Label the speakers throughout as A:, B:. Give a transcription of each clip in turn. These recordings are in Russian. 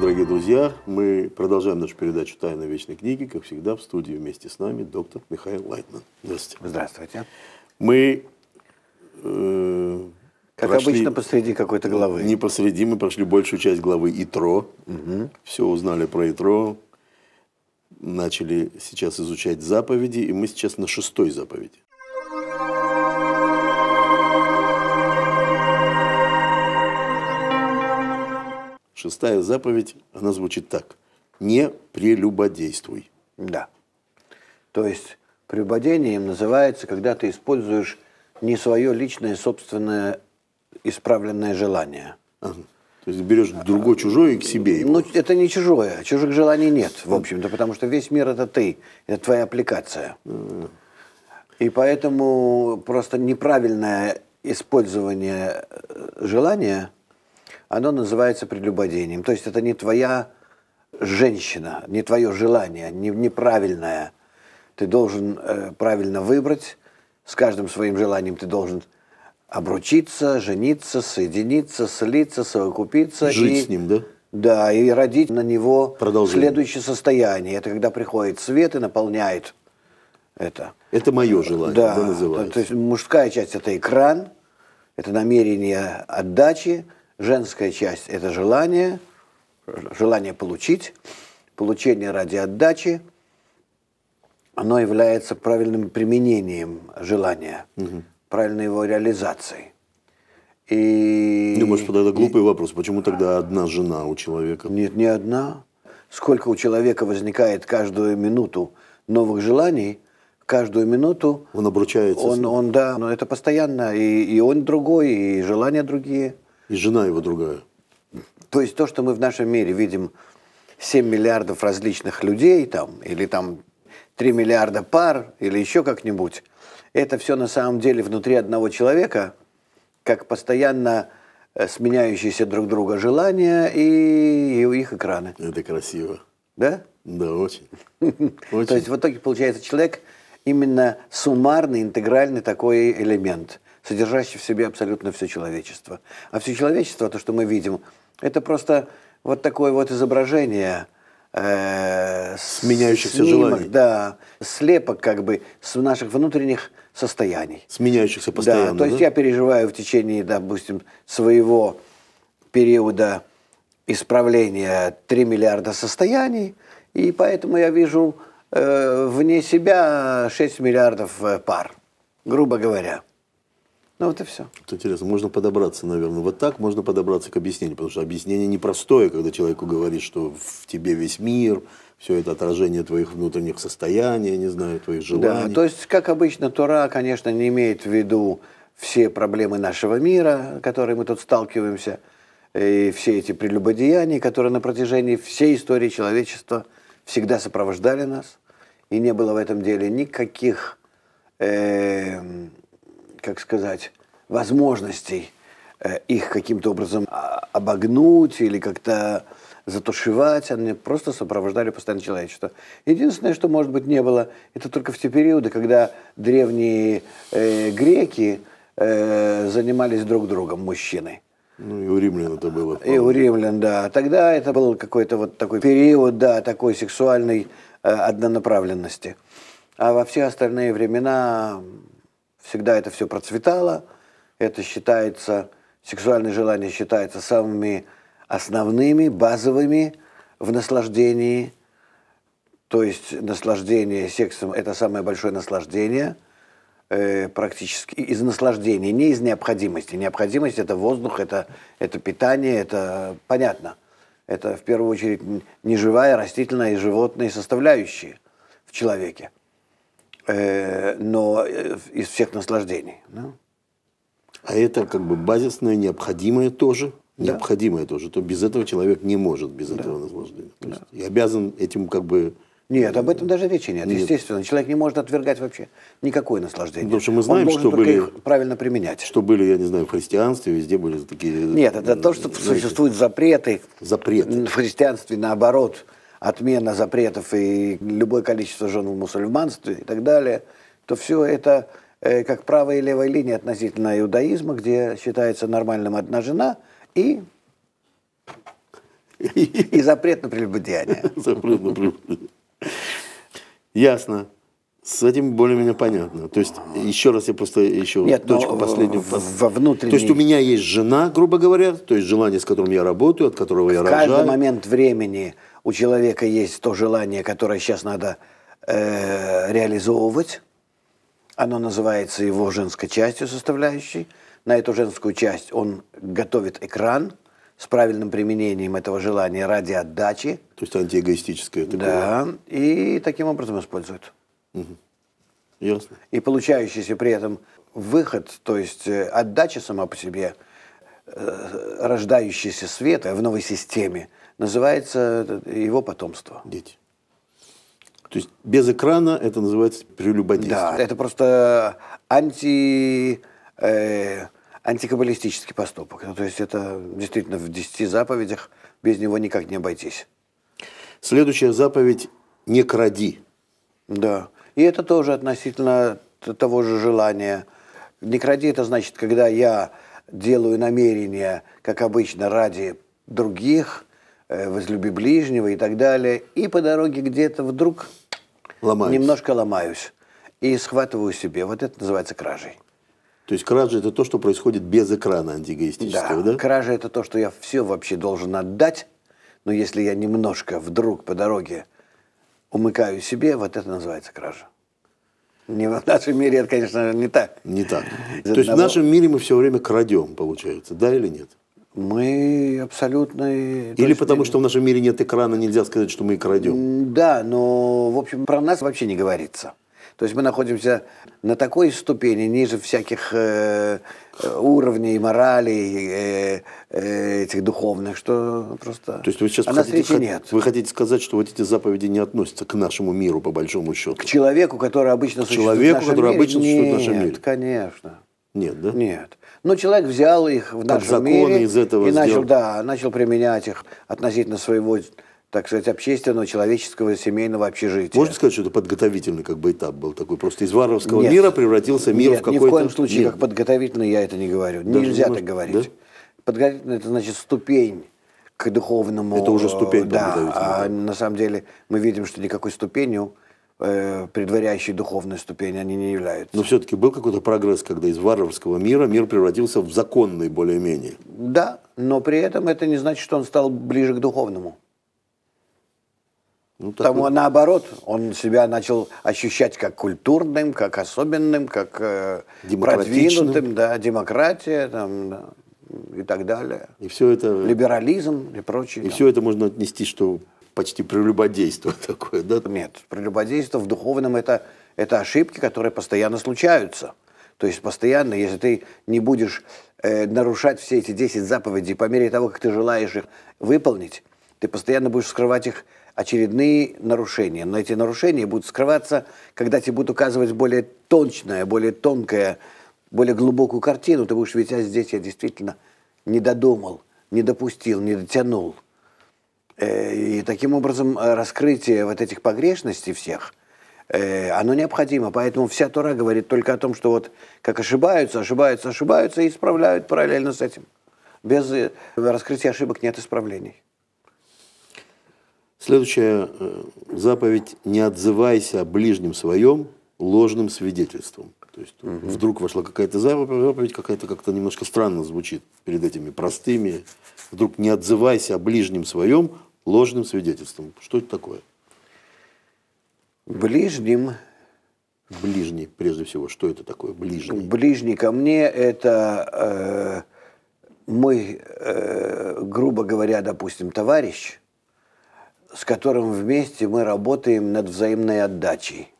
A: дорогие друзья! Мы продолжаем нашу передачу «Тайна вечной книги». Как всегда, в студии вместе с нами доктор Михаил Лайтман. Здравствуйте. Здравствуйте. Мы э, Как прошли, обычно, посреди какой-то главы. Не посреди, мы прошли большую часть главы «Итро». Угу. Все узнали про «Итро». Начали сейчас изучать заповеди, и мы сейчас на шестой заповеди. шестая заповедь, она звучит так. Не прелюбодействуй. Да. То есть
B: прелюбодением называется, когда ты используешь не свое личное, собственное исправленное желание. Ага. То есть берешь другой а, чужой и к себе его. Ну, это не чужое. Чужих желаний нет, в общем-то, потому что весь мир – это ты, это твоя аппликация. И поэтому просто неправильное использование э, желания – оно называется прелюбодением. То есть это не твоя женщина, не твое желание, не, неправильное. Ты должен э, правильно выбрать, с каждым своим желанием ты должен обручиться, жениться, соединиться, слиться, совокупиться. Жить и, с ним, да? Да, и родить на
A: него следующее
B: состояние. Это когда приходит свет и наполняет это. Это
A: мое желание, да, да называется.
B: То, то есть мужская часть – это экран, это намерение отдачи – Женская часть – это желание, желание получить, получение ради отдачи. Оно является правильным применением желания, угу. правильной его реализацией. И... Думаешь, что это глупый и... вопрос? Почему тогда одна жена у человека? Нет, не одна. Сколько у человека возникает каждую минуту новых желаний, каждую минуту... Он обручается. Он, он да, но это постоянно. И, и он другой, и желания другие. И жена его другая. То есть то, что мы в нашем мире видим 7 миллиардов различных людей там, или там 3 миллиарда пар, или еще как-нибудь, это все на самом деле внутри одного человека, как постоянно э, сменяющиеся друг друга желания и их экраны. Это красиво. Да? Да, очень. То есть в итоге получается человек именно суммарный, интегральный такой элемент – содержащий в себе абсолютно все человечество. А все человечество, то, что мы видим, это просто вот такое вот изображение э, сменяющихся снимок, желаний. Да, слепок как бы с наших внутренних состояний. Сменяющихся постоянно. Да, то есть да? я переживаю в течение, допустим, своего периода исправления 3 миллиарда состояний, и поэтому я вижу э, вне себя 6 миллиардов э, пар, грубо говоря.
A: Ну вот и все. Это интересно. Можно подобраться, наверное. Вот так можно подобраться к объяснению, потому что объяснение непростое, когда человеку говорит, что в тебе весь мир, все это отражение твоих внутренних состояний, не знаю, твоих желаний. Да, то
B: есть, как обычно, Тура, конечно, не имеет в виду все проблемы нашего мира, которые мы тут сталкиваемся, и все эти прелюбодеяния, которые на протяжении всей истории человечества всегда сопровождали нас, и не было в этом деле никаких э, как сказать, возможностей э, их каким-то образом а, обогнуть или как-то затушевать, они просто сопровождали постоянно человечество. Единственное, что, может быть, не было, это только в те периоды, когда древние э, греки э, занимались друг другом, мужчины. Ну и у римлян
A: это было. И у
B: римлян, да. Тогда это был какой-то вот такой период, да, такой сексуальной э, однонаправленности. А во все остальные времена всегда это все процветало, это считается, сексуальные желания считаются самыми основными, базовыми в наслаждении. То есть наслаждение сексом – это самое большое наслаждение э, практически из наслаждения, не из необходимости. Необходимость – это воздух, это, это питание, это понятно. Это в первую очередь неживая, растительная и животные составляющие в человеке.
A: Э, но э, из всех наслаждений. Да? А это как бы базисное, необходимое тоже. Да. Необходимое тоже. То без этого человек не может без да. этого наслаждения. То да. есть, и обязан этим как бы нет, об этом даже речи нет. нет. Естественно, человек не может отвергать
B: вообще никакое наслаждение. Потому что мы знаем, Он что были их правильно применять.
A: Что были, я не знаю, в христианстве везде были
B: такие. Нет, это то, что э, знаете, существуют запреты. Запреты. В христианстве наоборот отмена запретов и любое количество жен в мусульманстве и так далее, то все это э, как правая и левая линия относительно иудаизма, где считается нормальным одна жена и, и запрет на
A: прелюбодеяние. Запрет на прелюбодеяние. Ясно. С этим более-менее понятно. То есть, еще раз я просто еще Нет, ну, точку последнюю... Во внутренней... То есть, у меня есть жена, грубо говоря, то есть, желание, с которым я работаю, от которого я рожаю. В каждый
B: момент времени у человека есть то желание, которое сейчас надо э, реализовывать. Оно называется его женской частью составляющей. На эту женскую часть он готовит экран с правильным применением этого желания ради отдачи.
A: То есть антиэгоистическое это Да, было. и
B: таким образом использует. Угу. Ясно. И получающийся при этом выход, то есть э, отдача сама по себе, э, рождающийся света э, в новой системе, называется его потомство. Дети. То есть без экрана это называется прелюбодейство. Да, это просто анти, э, антикаббалистический поступок. Ну, то есть это действительно в десяти заповедях без него никак не обойтись.
A: Следующая заповедь – не кради. Да.
B: И это тоже относительно того же желания. Не кради, это значит, когда я делаю намерения, как обычно, ради других, э, возлюби ближнего и так далее, и по дороге где-то вдруг ломаюсь. немножко ломаюсь и схватываю себе. Вот это называется кражей. То есть кража – это то, что происходит без экрана антигоистического, да? да? кража – это то, что я все вообще должен отдать, но если я немножко вдруг по дороге умыкаю себе, вот это называется кража.
A: Не, в нашем мире это, конечно, не так. Не так. Из То есть в нашем мире мы все время крадем, получается, да или нет? Мы абсолютно... Или потому, что в нашем мире нет экрана, нельзя сказать, что мы и крадем. Да, но, в общем, про нас вообще не говорится. То есть мы
B: находимся на такой ступени, ниже всяких э, э, уровней морали,
A: э, э, этих духовных, что просто... То есть вы сейчас а хотите, нет. Вы хотите сказать, что вот эти заповеди не относятся к нашему миру, по большому счету? К человеку, который обычно к существует человеку, в нашем который мире? обычно нет, существует в нашем мире? Нет,
B: конечно.
A: Нет, да? Нет.
B: Но человек взял их в нашем От мире из этого и начал, да, начал применять их относительно своего так сказать, общественного, человеческого, семейного общежития. Можно сказать, что это подготовительный как бы этап был такой? Просто из
A: варварского нет, мира превратился мир нет, в какой-то... ни в коем случае, нет. как
B: подготовительный я это не говорю. Даже Нельзя не так говорить. Да? Подготовительный – это значит ступень к духовному... Это уже ступень Да, а да. на самом деле мы видим, что никакой ступенью э, предваряющей духовной ступени
A: они не являются. Но все-таки был какой-то прогресс, когда из варварского мира мир превратился в законный более-менее.
B: Да, но при этом это не значит, что он стал ближе
A: к духовному.
B: Ну, так Тому наоборот, он себя начал ощущать как культурным, как особенным, как э, продвинутым, да, демократия там, да, и так далее.
A: И все это... Либерализм и прочее. И там. все это можно отнести, что
B: почти прелюбодейство такое, да? Нет, прелюбодейство в духовном это, это ошибки, которые постоянно случаются. То есть постоянно, если ты не будешь э, нарушать все эти 10 заповедей по мере того, как ты желаешь их выполнить, ты постоянно будешь скрывать их очередные нарушения. Но эти нарушения будут скрываться, когда тебе будут указывать более точное, более тонкое, более глубокую картину. Ты будешь видеть, а здесь я действительно не додумал, не допустил, не дотянул. Э, и таким образом э, раскрытие вот этих погрешностей всех, э, оно необходимо. Поэтому вся Тора говорит только о том, что вот как ошибаются, ошибаются, ошибаются и исправляют параллельно с этим. Без раскрытия ошибок нет исправлений.
A: Следующая э, заповедь – не отзывайся о ближнем своем ложным свидетельством. То есть угу. вдруг вошла какая-то заповедь, какая-то как-то немножко странно звучит перед этими простыми. Вдруг не отзывайся о ближнем своем ложным свидетельством. Что это такое? Ближним. Ближний,
B: прежде всего, что это такое? Ближний. Ближний ко мне это э, мой, э, грубо говоря, допустим, товарищ, с которым вместе мы работаем над взаимной отдачей.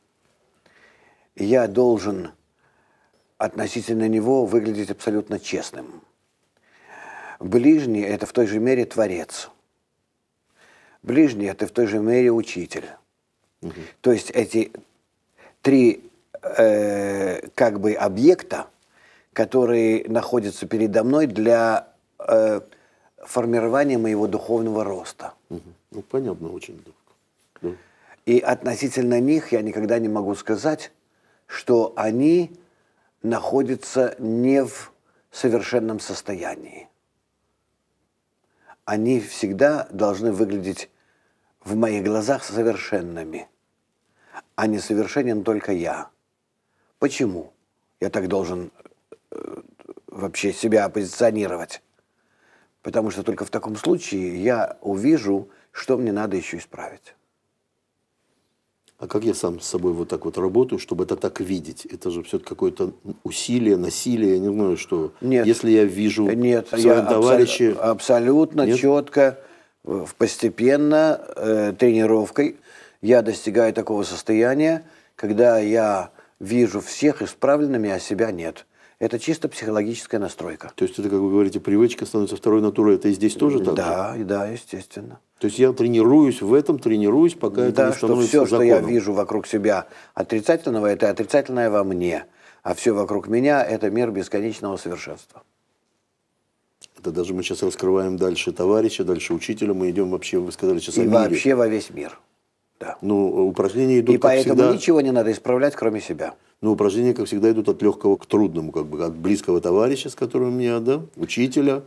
B: Я должен относительно него выглядеть абсолютно честным. Ближний – это в той же мере творец. Ближний – это в той же мере учитель. Угу. То есть эти три э, как бы объекта, которые находятся передо мной для э, формирования моего духовного роста. Угу. Ну, понятно, очень долго. Да. И относительно них я никогда не могу сказать, что они находятся не в совершенном состоянии. Они всегда должны выглядеть в моих глазах совершенными, а не совершенен только я. Почему я так должен э, вообще себя позиционировать? Потому что только в таком случае я увижу, что мне надо еще
A: исправить. А как я сам с собой вот так вот работаю, чтобы это так видеть? Это же все какое-то усилие, насилие, я не знаю, что. Нет. Если я вижу
B: нет, в своем я товарище... Абсо- абсолютно нет? четко, э, постепенно, э, тренировкой я достигаю такого состояния, когда я вижу всех исправленными, а себя нет. Это чисто психологическая настройка. То есть это, как вы говорите, привычка становится второй натурой. Это и здесь тоже так? Да, же? да, естественно. То есть я тренируюсь в этом, тренируюсь, пока да, это не становится что все, законом. что я вижу вокруг себя отрицательного, это отрицательное
A: во мне. А все вокруг меня – это мир бесконечного совершенства. Это даже мы сейчас раскрываем дальше товарища, дальше учителя, мы идем вообще, вы сказали, сейчас И о мире. вообще во весь мир. Да. Ну, упражнения идут, И поэтому всегда... ничего не надо исправлять, кроме себя. Ну, упражнения, как всегда, идут от легкого к трудному, как бы от близкого товарища, с которым мне, да, учителя,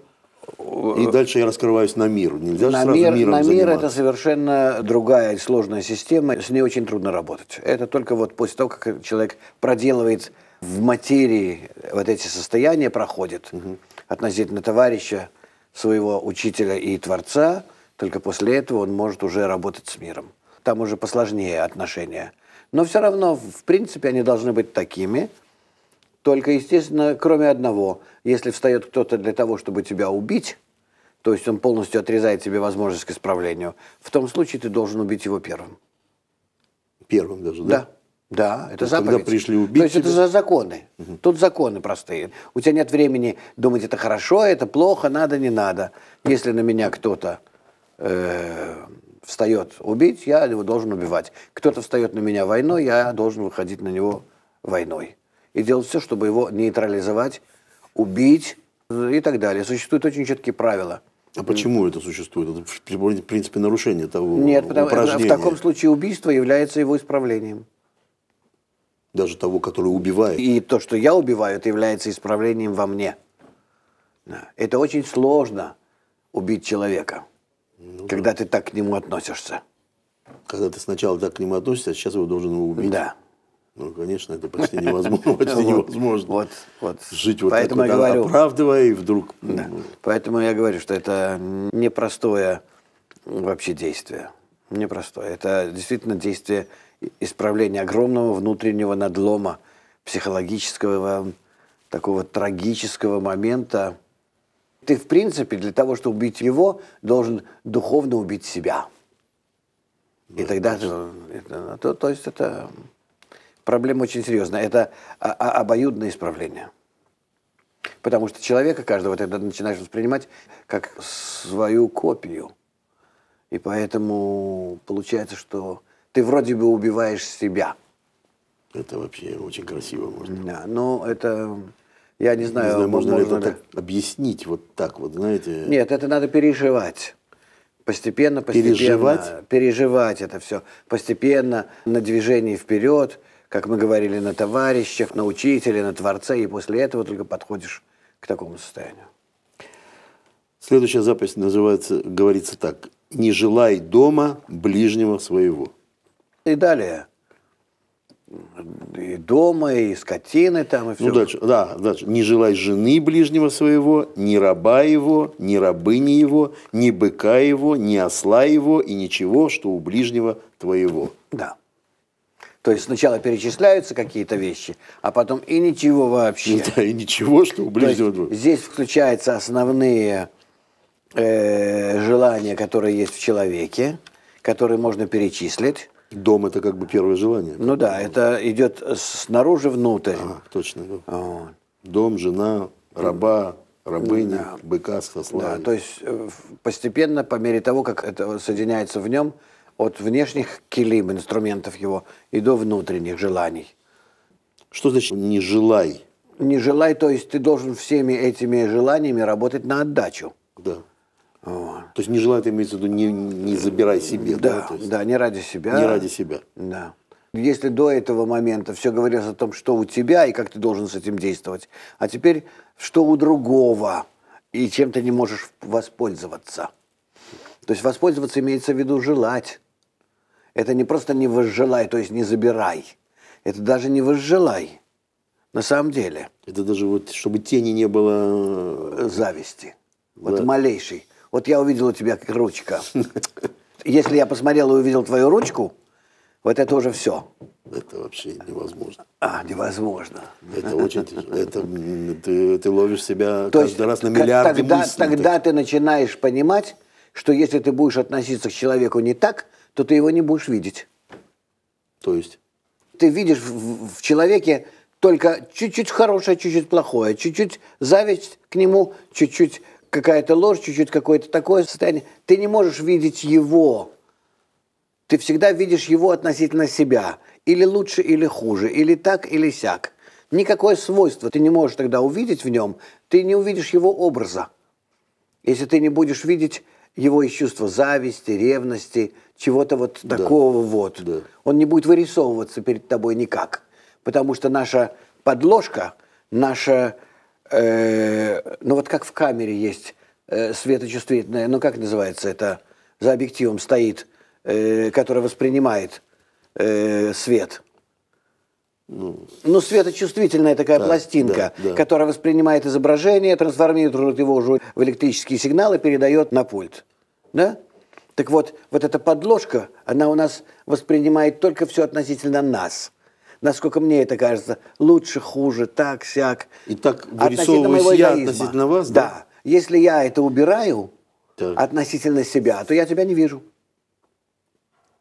A: и э, дальше я раскрываюсь на мир. Нельзя на сразу мир, миром На мир это
B: совершенно другая сложная система. С ней очень трудно работать. Это только вот после того, как человек проделывает в материи вот эти состояния, проходит угу. относительно товарища, своего учителя и творца, только после этого он может уже работать с миром там уже посложнее отношения. Но все равно, в принципе, они должны быть такими. Только, естественно, кроме одного, если встает кто-то для того, чтобы тебя убить, то есть он полностью отрезает тебе возможность к исправлению, в том случае ты должен убить его первым. Первым даже, да? Да. Да, это заповедь. Когда пришли убить То есть тебя... это за законы. Угу. Тут законы простые. У тебя нет времени думать, это хорошо, это плохо, надо, не надо. Если на меня кто-то э, встает убить, я его должен убивать. Кто-то встает на меня войной, я должен выходить на него войной. И делать все, чтобы его нейтрализовать, убить э, и так далее. Существуют очень четкие правила.
A: А почему это существует? Это, в принципе, нарушение того Нет, потому, а упражнения. в таком
B: случае убийство является его исправлением. Даже того, который убивает. И то, что я убиваю, это является исправлением во мне.
A: Это очень сложно убить человека. Ну, когда да. ты так к нему относишься. Когда ты сначала так к нему относишься, а сейчас его должен его убить. Да. Ну, конечно, это почти невозможно. Почти ну, невозможно. Вот, вот. Жить вот Поэтому так вот, я а- оправдывая, и вдруг... Да.
B: Ну, ну. Поэтому я говорю, что это непростое вообще действие. Непростое. Это действительно действие исправления огромного внутреннего надлома, психологического, такого трагического момента, ты, в принципе, для того, чтобы убить его, должен духовно убить себя. И тогда это, это, ну, то, то есть это проблема очень серьезная. Это обоюдное исправление. Потому что человека каждого тогда начинаешь воспринимать как свою копию. И поэтому получается, что ты вроде бы убиваешь себя. Это вообще очень красиво можно. Да, но это я не знаю, не знаю можно, можно ли это ли... Так объяснить вот
A: так вот, знаете. Нет,
B: это надо переживать. Постепенно, постепенно. Переживать? Переживать это все. Постепенно, на движении вперед, как мы говорили, на товарищах, на учителе, на творце, и после этого только подходишь к такому состоянию.
A: Следующая запись называется, говорится так. «Не желай дома ближнего своего». И далее – и дома,
B: и скотины там,
A: и все. Ну, дальше, да, дальше. «Не желай жены ближнего своего, ни раба его, ни рабыни его, ни быка его, ни осла его, и ничего, что у ближнего твоего». Да. То есть сначала перечисляются какие-то вещи,
B: а потом и ничего вообще. Ну да, и ничего, что у ближнего твоего. Здесь включаются основные э, желания, которые есть в человеке, которые можно перечислить. Дом это как бы первое желание. Ну да, это идет снаружи внутрь. А, точно. Вот. Дом, жена, раба, рабыня, да. быка, сосла. Да, то есть э, постепенно, по мере того, как это соединяется в нем, от внешних килим, инструментов его, и до внутренних желаний.
A: Что значит «не желай»?
B: Не желай, то есть ты должен всеми этими желаниями работать на отдачу.
A: Да. Вот. То есть не желает имеется в виду не, не забирай себе. Да,
B: да, есть, да, не ради себя. Не ради себя. Да. Если до этого момента все говорилось о том, что у тебя и как ты должен с этим действовать, а теперь что у другого и чем ты не можешь воспользоваться. То есть воспользоваться имеется в виду желать. Это не просто не возжелай, то есть не забирай. Это даже не возжелай. На самом деле. Это даже вот, чтобы тени не было... Э, Зависти. Да. Вот малейший. Вот я увидел у тебя как ручка. Если я посмотрел и увидел твою ручку, вот это уже все.
A: Это вообще невозможно. А, невозможно. Это очень тяжело. Это, ты, ты ловишь себя То каждый раз на миллиарды тогда, мыслей. Тогда
B: ты начинаешь понимать, что если ты будешь относиться к человеку не так, то ты его не будешь видеть. То есть? Ты видишь в, в человеке только чуть-чуть хорошее, чуть-чуть плохое, чуть-чуть зависть к нему, чуть-чуть какая-то ложь, чуть-чуть какое-то такое состояние. Ты не можешь видеть его. Ты всегда видишь его относительно себя. Или лучше, или хуже, или так, или сяк. Никакое свойство ты не можешь тогда увидеть в нем. Ты не увидишь его образа. Если ты не будешь видеть его из чувства зависти, ревности, чего-то вот такого да. вот. Да. Он не будет вырисовываться перед тобой никак. Потому что наша подложка, наша э, ну вот как в камере есть э, светочувствительная, ну как называется это, за объективом стоит, э, которая воспринимает э, свет. Ну, ну, светочувствительная такая да, пластинка, да, да. которая воспринимает изображение, трансформирует его уже в электрический сигнал и передает на пульт. Да? Так вот, вот эта подложка, она у нас воспринимает только все относительно нас насколько мне это кажется, лучше, хуже, так, сяк. И
A: так вырисовываюсь относительно я относительно вас, да? Да.
B: Если я это убираю Так. относительно себя, то я тебя не вижу.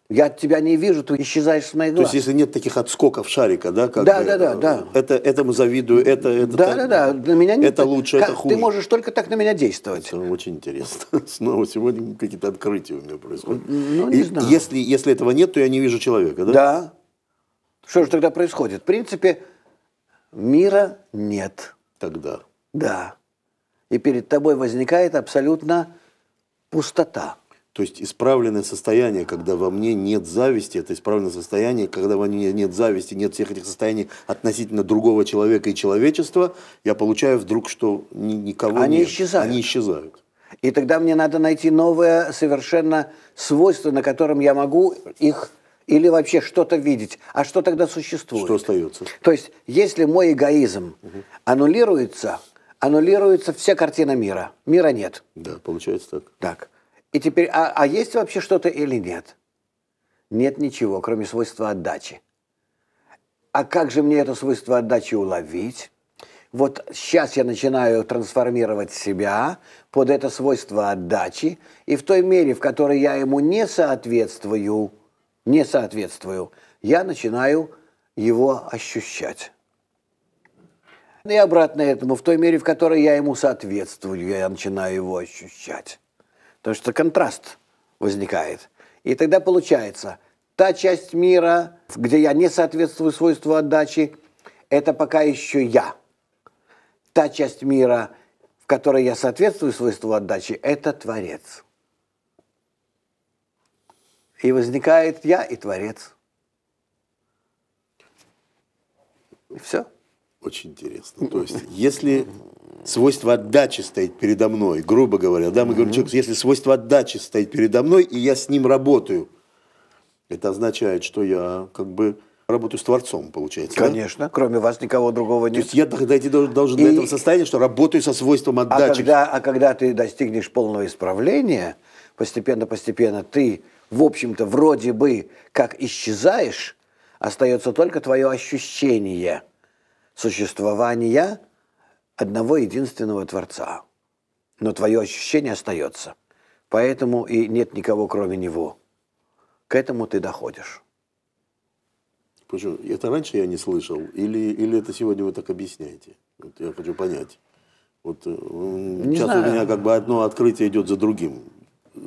B: Я тебя не вижу, ты исчезаешь с моих То есть,
A: если нет таких отскоков шарика, да? Как Да, бы, да, да, э, да. Это, этому завидую, это, это да, так.
B: да, да, на меня нет. Это лучше, Как- это хуже. Ты можешь
A: только так на меня действовать. Всё Очень интересно. Снова сегодня какие-то открытия у меня происходят. Ну, не И знаю. Если, если этого нет, то я не вижу человека, да? Да, что же тогда происходит? В принципе,
B: мира нет. Тогда. Да. И перед тобой
A: возникает абсолютно пустота. То есть исправленное состояние, когда во мне нет зависти, это исправленное состояние, когда во мне нет зависти, нет всех этих состояний относительно другого человека и человечества, я получаю вдруг, что никого Они нет. Исчезают. Они
B: исчезают. И тогда мне надо найти новое совершенно свойство, на котором я могу их или вообще что-то видеть. А что тогда существует? Что остается? То есть, если мой эгоизм угу. аннулируется, аннулируется вся картина мира. Мира нет. Да, получается так. Так. И теперь, а, а есть вообще что-то или нет? Нет ничего, кроме свойства отдачи. А как же мне это свойство отдачи уловить? Вот сейчас я начинаю трансформировать себя под это свойство отдачи, и в той мере, в которой я ему не соответствую – не соответствую, я начинаю его ощущать. И обратно этому, в той мере, в которой я ему соответствую, я начинаю его ощущать. Потому что контраст возникает. И тогда получается, та часть мира, где я не соответствую свойству отдачи, это пока еще я. Та часть мира, в которой я соответствую свойству отдачи, это Творец. И
A: возникает я и Творец. И все. Очень интересно. То есть, если свойство отдачи стоит передо мной, грубо говоря, да, мы говорим, человек, если свойство отдачи стоит передо мной, и я с ним работаю, это означает, что я как бы работаю с Творцом, получается. Конечно, да? кроме вас никого другого нет. То есть я дойти должен, должен и... до этого состояния, что работаю со свойством а отдачи. А когда, а когда
B: ты достигнешь полного исправления, постепенно-постепенно ты в общем-то, вроде бы как исчезаешь, остается только твое ощущение существования одного единственного Творца. Но твое ощущение остается. Поэтому и нет никого, кроме него.
A: К этому ты доходишь. Почему? Это раньше я не слышал? Или, или это сегодня вы так объясняете? Вот я хочу понять. Вот э, не сейчас знаю. у меня как бы одно открытие идет за другим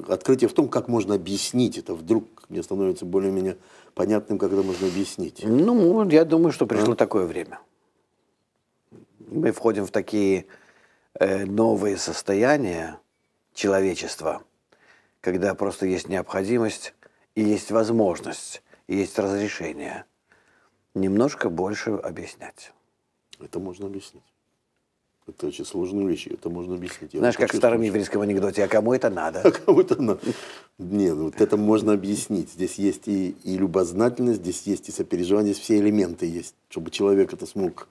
A: открытие в том, как можно объяснить это. Вдруг мне становится более-менее понятным, как это можно объяснить. Ну, я думаю, что пришло а? такое время.
B: Мы входим в такие э, новые состояния человечества, когда просто есть необходимость и есть возможность, и есть разрешение немножко больше объяснять.
A: Это можно объяснить. Это очень сложная вещь, это можно объяснить. Я Знаешь, как в старом еврейском анекдоте, а кому это надо? А кому это надо? Нет, ну вот это можно объяснить. Здесь есть и, и любознательность, здесь есть и сопереживание, здесь все элементы есть, чтобы человек это смог.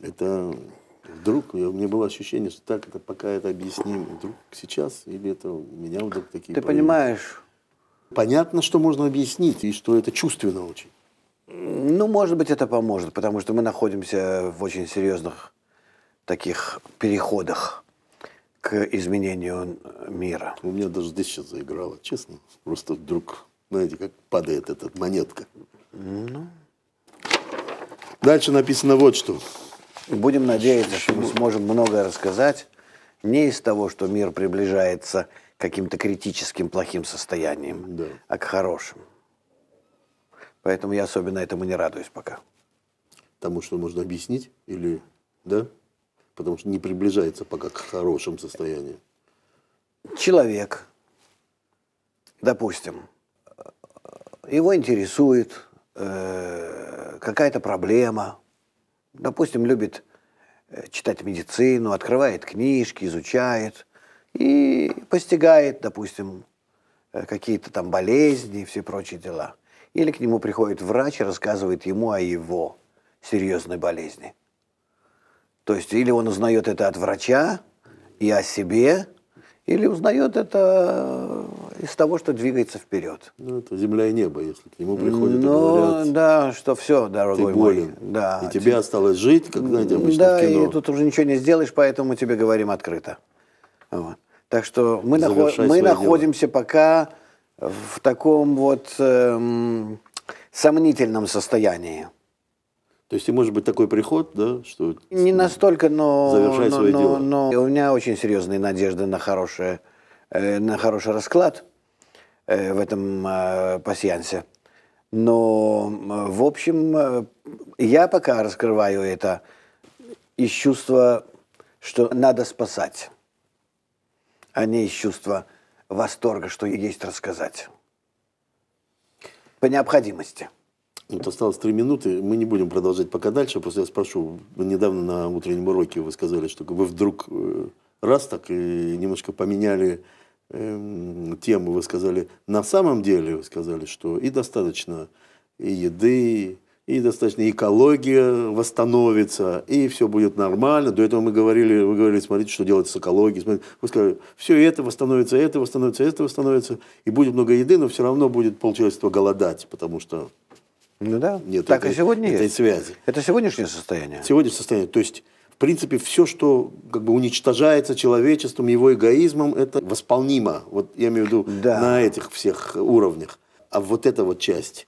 A: Это вдруг, у меня было ощущение, что так это пока это объясним, вдруг сейчас, или это у меня вдруг такие... Ты появились. понимаешь? Понятно, что можно объяснить, и что это чувственно очень. Ну, может быть, это поможет, потому что мы
B: находимся в очень серьезных таких переходах к
A: изменению мира. У меня даже здесь сейчас заиграло, честно. Просто вдруг, знаете, как падает эта монетка. Ну. Дальше написано вот что. Будем надеяться, что мы сможем многое рассказать. Не из того,
B: что мир приближается к каким-то критическим плохим состояниям, да. а к хорошим.
A: Поэтому я особенно этому не радуюсь пока. Тому, что можно объяснить или... Да? потому что не приближается пока к хорошему состоянию. Человек, допустим,
B: его интересует э, какая-то проблема, допустим, любит э, читать медицину, открывает книжки, изучает и постигает, допустим, э, какие-то там болезни и все прочие дела. Или к нему приходит врач и рассказывает ему о его серьезной болезни. То есть или он узнает это от врача и о себе, или узнает это э, из того, что двигается вперед. Ну, это земля и небо, если к нему приходит. ну, да, что все, дорогой ты болен, мой. Да, и тебе ты... осталось жить, как, знаете, обычно да, в кино. и тут уже ничего не сделаешь, поэтому мы тебе говорим открыто. Вот. Так что мы, нахо... мы находимся дело. пока в таком вот эм, сомнительном состоянии. То есть и может быть такой приход, да, что не настолько, но завершай но, свое но, дело. Но, у меня очень серьезные надежды на хорошее, э, на хороший расклад э, в этом э, пассиансе. Но в общем я пока раскрываю это из чувства, что надо спасать,
A: а не из чувства восторга, что есть рассказать по необходимости. Вот осталось три минуты, мы не будем продолжать пока дальше. Просто я спрошу, вы недавно на утреннем уроке вы сказали, что вы вдруг э, раз так и немножко поменяли эм, тему, вы сказали, на самом деле вы сказали, что и достаточно и еды, и достаточно экология восстановится, и все будет нормально. До этого мы говорили, вы говорили, смотрите, что делать с экологией. Смотрите. Вы сказали, все это восстановится, это восстановится, это восстановится, и будет много еды, но все равно будет полчеловечества голодать, потому что ну да. Нет так этой, и сегодня этой есть. связи. Это сегодняшнее состояние. Сегодняшнее состояние. То есть, в принципе, все, что как бы уничтожается человечеством, его эгоизмом, это восполнимо. Вот я имею в виду да. на этих всех уровнях. А вот эта вот часть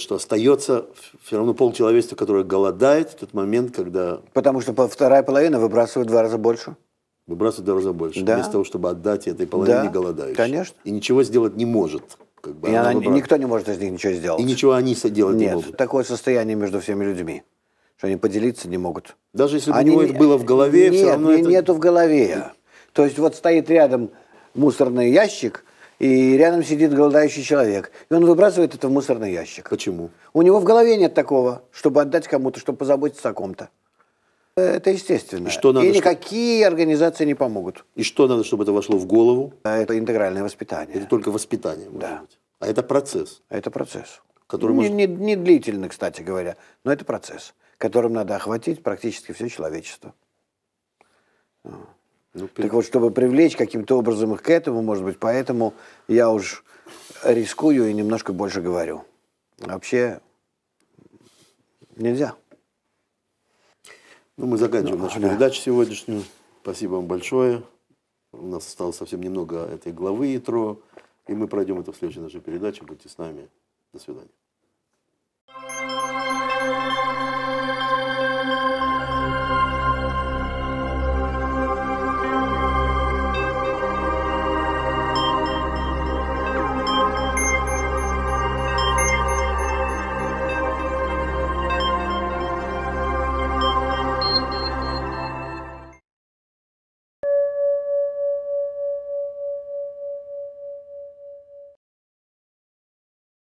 A: что остается все равно пол человечества, которое голодает в тот момент, когда... Потому что вторая половина выбрасывает в два раза больше. Выбрасывает в два раза больше. Да. Вместо того, чтобы отдать этой половине да. голодающей. Конечно. И ничего сделать не может. Как бы, и она, она никто
B: не может из них ничего сделать. И ничего они делать Нет, не могут. такое состояние между всеми людьми, что они поделиться не могут.
A: Даже если они, бы у него это было в голове, нет, все равно это... нету
B: в голове. То есть вот стоит рядом мусорный ящик, и рядом сидит голодающий человек. И он выбрасывает это в мусорный ящик. Почему? У него в голове нет такого, чтобы отдать кому-то, чтобы позаботиться о
A: ком-то. Это естественно. И, что надо, и никакие что... организации не помогут. И что надо, чтобы это вошло в голову? А это интегральное воспитание. Это только воспитание, может да. быть. А это процесс.
B: Это процесс. Который не, может... не, не длительный, кстати говоря, но это процесс, которым надо охватить практически все человечество. А. Ну, так вот, чтобы привлечь каким-то образом их к этому, может быть, поэтому я уж рискую и немножко
A: больше говорю. Вообще нельзя. Ну, мы заканчиваем ну, нашу да. передачу сегодняшнюю. Спасибо вам большое. У нас осталось совсем немного этой главы ИТРО, и мы пройдем это в следующей нашей передаче. Будьте с нами. До свидания.